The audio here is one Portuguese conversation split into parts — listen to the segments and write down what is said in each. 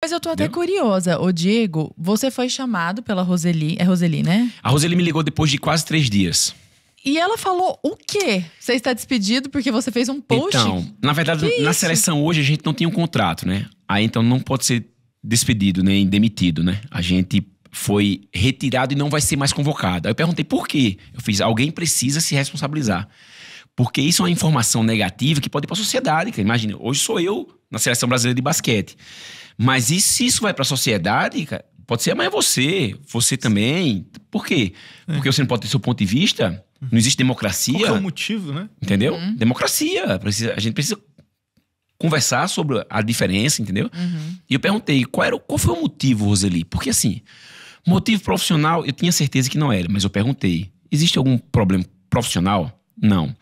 Mas eu tô até curiosa. Ô, Diego, você foi chamado pela Roseli. É Roseli, né? A Roseli me ligou depois de quase três dias. E ela falou o quê? Você está despedido porque você fez um post? Então, na verdade, que na isso? seleção hoje a gente não tem um contrato, né? Aí então não pode ser despedido nem demitido, né? A gente foi retirado e não vai ser mais convocado. Aí eu perguntei por quê? Eu fiz, alguém precisa se responsabilizar. Porque isso é uma informação negativa que pode ir para a sociedade. Que, imagina, hoje sou eu na seleção brasileira de basquete. Mas e se isso vai para a sociedade, cara? Pode ser amanhã você, você também. Por quê? É. Porque você não pode ter seu ponto de vista. Não uhum. existe democracia. Qual é o motivo, né? Entendeu? Uhum. Democracia. Precisa, a gente precisa conversar sobre a diferença, entendeu? Uhum. E eu perguntei qual, era, qual foi o motivo, Roseli? Porque assim, motivo profissional, eu tinha certeza que não era, mas eu perguntei: existe algum problema profissional? Não.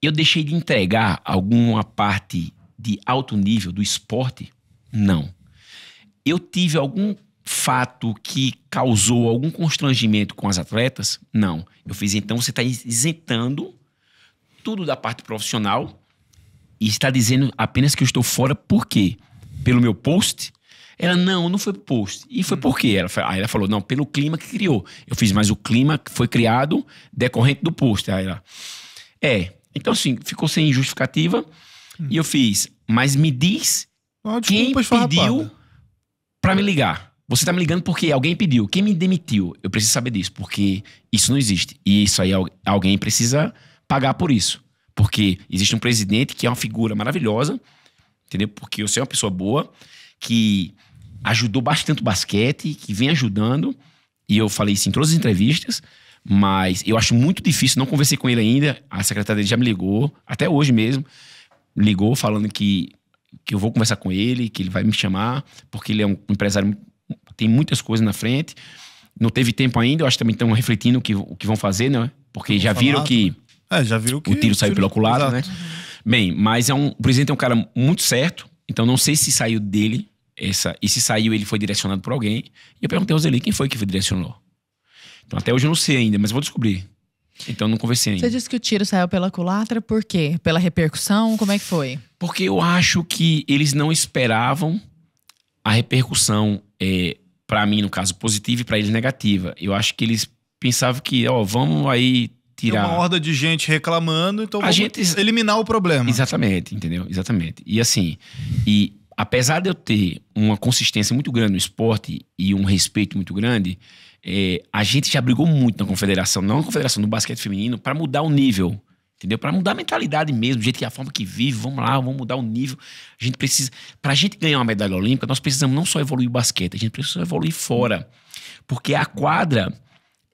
Eu deixei de entregar alguma parte de alto nível do esporte não. Eu tive algum fato que causou algum constrangimento com as atletas? Não. Eu fiz, então você está isentando tudo da parte profissional e está dizendo apenas que eu estou fora por quê? Pelo meu post? Ela, não, não foi pro post. E foi hum. por quê? Ela, aí ela falou, não, pelo clima que criou. Eu fiz, mas o clima foi criado decorrente do post. Aí ela, é. Então, assim, ficou sem justificativa. Hum. E eu fiz, mas me diz quem pediu para me ligar? Você tá me ligando porque alguém pediu. Quem me demitiu? Eu preciso saber disso, porque isso não existe. E isso aí alguém precisa pagar por isso. Porque existe um presidente que é uma figura maravilhosa, entendeu? Porque eu sou é uma pessoa boa, que ajudou bastante o basquete, que vem ajudando. E eu falei isso em todas as entrevistas, mas eu acho muito difícil, não conversei com ele ainda. A secretária dele já me ligou, até hoje mesmo, ligou falando que que eu vou conversar com ele, que ele vai me chamar, porque ele é um empresário, tem muitas coisas na frente. Não teve tempo ainda, eu acho que também estão refletindo o que, o que vão fazer, né? Porque já viram que. É, já viram que. O tiro saiu pelo oculado, né? Bem, mas é um, o presidente é um cara muito certo, então não sei se saiu dele, essa, e se saiu ele foi direcionado por alguém. E eu perguntei ao Zeli quem foi que foi direcionou. Então até hoje eu não sei ainda, mas vou descobrir. Então não conversei ainda. Você disse que o tiro saiu pela culatra, por quê? Pela repercussão? Como é que foi? Porque eu acho que eles não esperavam a repercussão, é, para mim, no caso, positiva e para eles negativa. Eu acho que eles pensavam que, ó, vamos aí tirar. Tem uma horda de gente reclamando, então a vamos gente... eliminar o problema. Exatamente, entendeu? Exatamente. E assim, e apesar de eu ter uma consistência muito grande no esporte e um respeito muito grande, é, a gente já brigou muito na confederação, não na confederação, no basquete feminino, para mudar o nível. Entendeu? Para mudar a mentalidade mesmo, do jeito que a forma que vive, vamos lá, vamos mudar o nível. A gente precisa. Para a gente ganhar uma medalha olímpica, nós precisamos não só evoluir o basquete, a gente precisa evoluir fora. Porque a quadra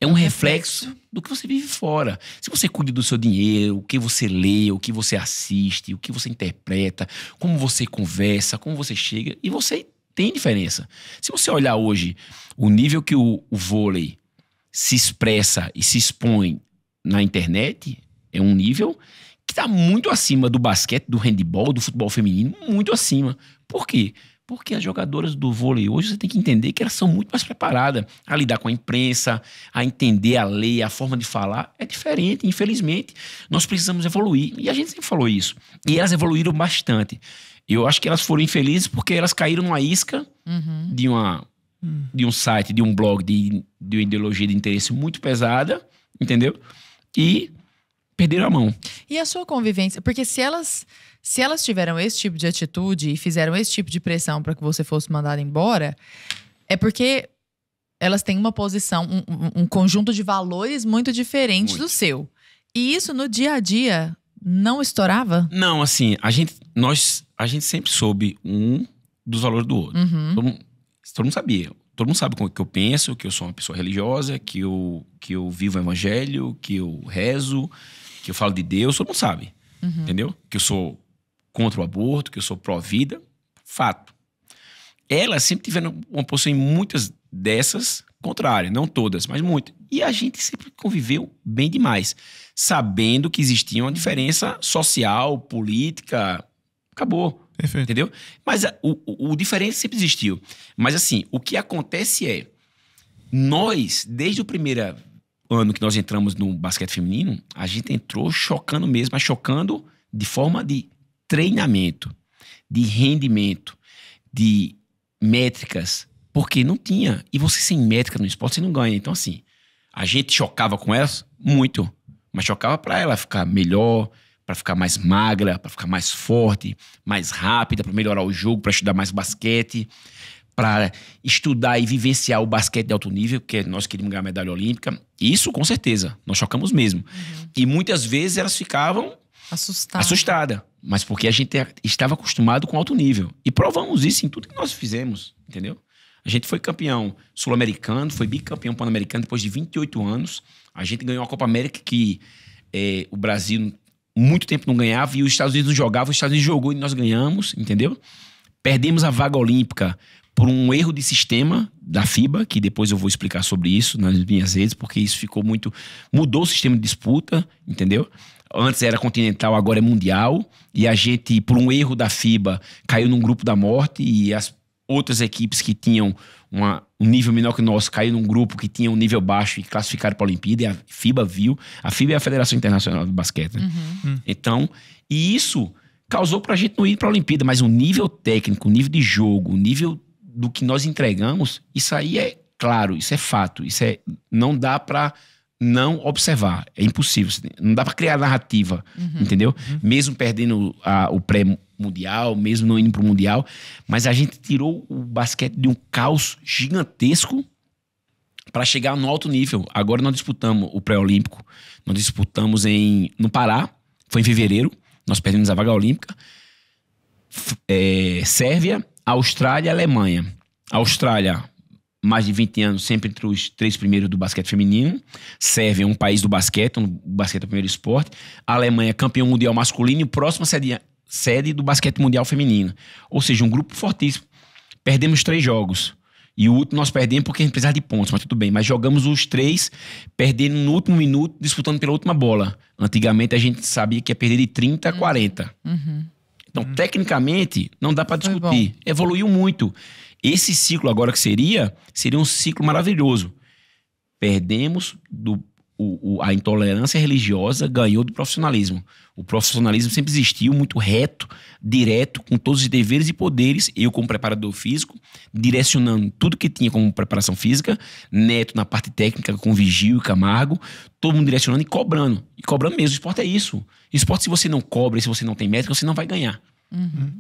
é um uhum. reflexo do que você vive fora. Se você cuida do seu dinheiro, o que você lê, o que você assiste, o que você interpreta, como você conversa, como você chega, e você tem diferença. Se você olhar hoje o nível que o, o vôlei se expressa e se expõe na internet, é um nível que está muito acima do basquete, do handball, do futebol feminino, muito acima. Por quê? Porque as jogadoras do vôlei hoje você tem que entender que elas são muito mais preparadas a lidar com a imprensa, a entender a lei, a forma de falar é diferente. Infelizmente, nós precisamos evoluir e a gente sempre falou isso. E elas evoluíram bastante. Eu acho que elas foram infelizes porque elas caíram numa isca uhum. de uma hum. de um site, de um blog, de, de uma ideologia de interesse muito pesada, entendeu? E perderam a mão. E a sua convivência? Porque se elas se elas tiveram esse tipo de atitude e fizeram esse tipo de pressão para que você fosse mandado embora, é porque elas têm uma posição, um, um conjunto de valores muito diferente muito. do seu. E isso no dia a dia não estourava? Não, assim, a gente, nós, a gente sempre soube um dos valores do outro. Uhum. Todo, todo mundo sabia todo mundo sabe o que eu penso, que eu sou uma pessoa religiosa, que eu, que eu vivo o evangelho, que eu rezo, que eu falo de Deus, todo mundo sabe. Uhum. Entendeu? Que eu sou contra o aborto, que eu sou pró-vida. Fato. Ela sempre tiveram uma posição em muitas dessas contrárias, não todas, mas muitas. E a gente sempre conviveu bem demais, sabendo que existia uma diferença social, política. Acabou. Perfeito. Entendeu? Mas a, o, o diferente sempre existiu. Mas assim, o que acontece é, nós, desde o primeiro ano que nós entramos no basquete feminino, a gente entrou chocando mesmo, mas chocando de forma de treinamento, de rendimento, de métricas, porque não tinha. E você sem métrica no esporte, você não ganha. Então, assim, a gente chocava com elas muito, mas chocava para ela ficar melhor, para ficar mais magra, para ficar mais forte, mais rápida, para melhorar o jogo, para estudar mais basquete, para estudar e vivenciar o basquete de alto nível, que nós queríamos ganhar medalha olímpica. Isso com certeza, nós chocamos mesmo. Uhum. E muitas vezes elas ficavam assustadas. Assustada, mas porque a gente estava acostumado com alto nível. E provamos isso em tudo que nós fizemos, entendeu? A gente foi campeão sul-americano, foi bicampeão pan-americano depois de 28 anos. A gente ganhou a Copa América que é, o Brasil muito tempo não ganhava e os Estados Unidos não jogavam, os Estados Unidos jogou e nós ganhamos, entendeu? Perdemos a vaga olímpica por um erro de sistema da FIBA, que depois eu vou explicar sobre isso nas minhas redes, porque isso ficou muito. mudou o sistema de disputa, entendeu? Antes era continental, agora é mundial. E a gente, por um erro da FIBA, caiu num grupo da morte e as outras equipes que tinham uma, um nível menor que o nosso caiu num grupo que tinha um nível baixo e classificaram para a Olimpíada, e a FIBA viu. A FIBA é a Federação Internacional de Basquete. Né? Uhum. Hum. Então, e isso causou para a gente não ir para a Olimpíada, mas o nível técnico, o nível de jogo, o nível do que nós entregamos, isso aí é claro, isso é fato, isso é não dá para não observar, é impossível, não dá para criar narrativa, uhum. entendeu? Uhum. Mesmo perdendo a, o prêmio Mundial, mesmo não indo para o Mundial. Mas a gente tirou o basquete de um caos gigantesco para chegar no alto nível. Agora nós disputamos o pré-olímpico, nós disputamos em no Pará, foi em fevereiro, nós perdemos a vaga olímpica. É, Sérvia, Austrália, Alemanha. Austrália, mais de 20 anos, sempre entre os três primeiros do basquete feminino. Sérvia, é um país do basquete, um, o basquete é o primeiro esporte. Alemanha, campeão mundial masculino, e o próximo sede do basquete mundial feminino. Ou seja, um grupo fortíssimo. Perdemos três jogos. E o último nós perdemos porque a gente precisava de pontos, mas tudo bem. Mas jogamos os três, perdendo no último minuto, disputando pela última bola. Antigamente a gente sabia que ia perder de 30 a 40. Uhum. uhum. Então, uhum. tecnicamente, não dá para discutir. Bom. Evoluiu muito. Esse ciclo agora que seria, seria um ciclo maravilhoso. Perdemos do o, o, a intolerância religiosa ganhou do profissionalismo. O profissionalismo sempre existiu, muito reto, direto, com todos os deveres e poderes. Eu, como preparador físico, direcionando tudo que tinha como preparação física, Neto na parte técnica, com Vigil e Camargo, todo mundo direcionando e cobrando. E cobrando mesmo. O esporte é isso. O esporte, se você não cobra, se você não tem métrica, você não vai ganhar. Uhum.